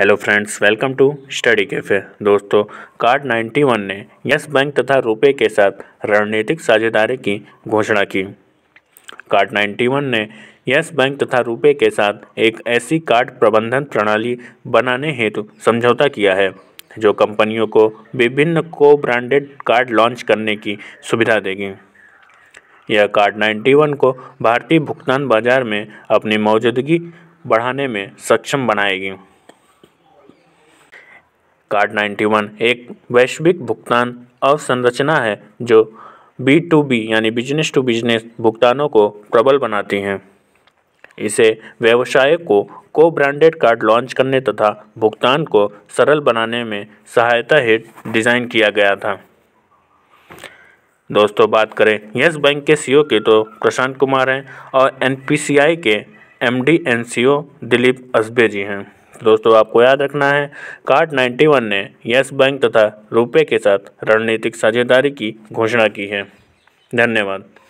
hello friends welcome to study cafe दोस्तों card 91 ने yes bank तथा रुपए के साथ रणनीतिक साझेदारी की घोषणा की कार्ड 91 ने यस बैंक तथा रुपए के साथ एक ऐसी कार्ड प्रबंधन प्रणाली बनाने हेतु समझौता किया है जो कंपनियों को विभिन्न को ब्रांडेड कार्ड लॉन्च करने की सुविधा देगी यह कार्ड 91 को भारतीय भुगतान बाजार में अपनी मौजूदगी बढ़ाने में सक्षम बनाएगी कार्ड 91 एक वैश्विक भुगतान अवसंरचना है जो बी टू बी यानी बिजनेस टू बिजनेस भुगतानों को प्रबल बनाती हैं इसे व्यवसाय को को ब्रांडेड कार्ड लॉन्च करने तथा भुगतान को सरल बनाने में सहायता हेट डिज़ाइन किया गया था दोस्तों बात करें यस बैंक के सीईओ e के तो प्रशांत कुमार हैं और एनपीसीआई के MD and CEO e Dilip Asbe ji हैं दोस्तों आपको याद रखना है कार्ड 91 ने यस बैंक तथा रुपए के साथ रणनीतिक साझेदारी की घोषणा की है धन्यवाद